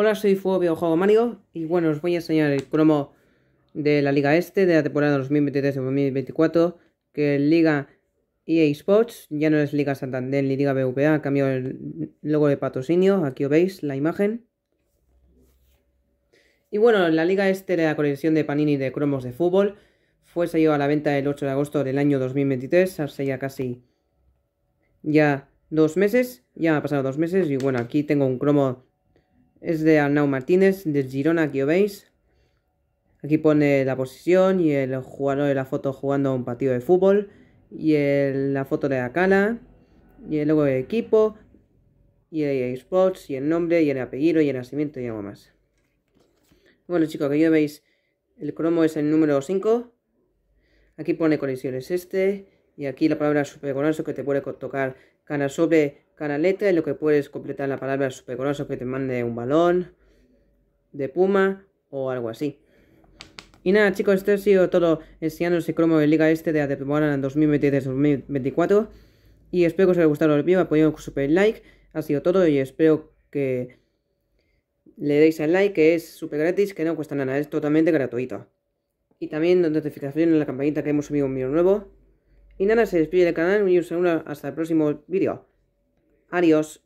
Hola, soy Fuego Videojuego Mario y bueno, os voy a enseñar el cromo de la Liga Este de la temporada 2023-2024 que es Liga EA Sports ya no es Liga Santander ni Liga BVA, cambió el logo de patrocinio, aquí os veis la imagen. Y bueno, la Liga Este de la colección de Panini de cromos de fútbol fue salido a la venta el 8 de agosto del año 2023, hace ya casi ya dos meses, ya ha pasado dos meses y bueno, aquí tengo un cromo es de Arnau Martínez, de Girona, aquí lo veis. Aquí pone la posición y el jugador de la foto jugando a un partido de fútbol. Y la foto de la Y el logo del equipo. Y el spots Y el nombre. Y el apellido. Y el nacimiento. Y algo más. Bueno chicos, aquí lo veis. El cromo es el número 5. Aquí pone colecciones este. Y aquí la palabra supergoloso que te puede tocar. Cana sobre letra y lo que puedes completar la palabra coloso que te mande un balón de puma o algo así. Y nada chicos, esto ha sido todo enseñándose el cromo de Liga Este de la en 2023-2024 y espero que os haya gustado el vídeo, apoyad con super like, ha sido todo y espero que le deis al like que es súper gratis, que no cuesta nada, es totalmente gratuito. Y también notificación en la campanita que hemos subido un vídeo nuevo. Y nada, se despide del canal y un saludo hasta el próximo vídeo. Adiós.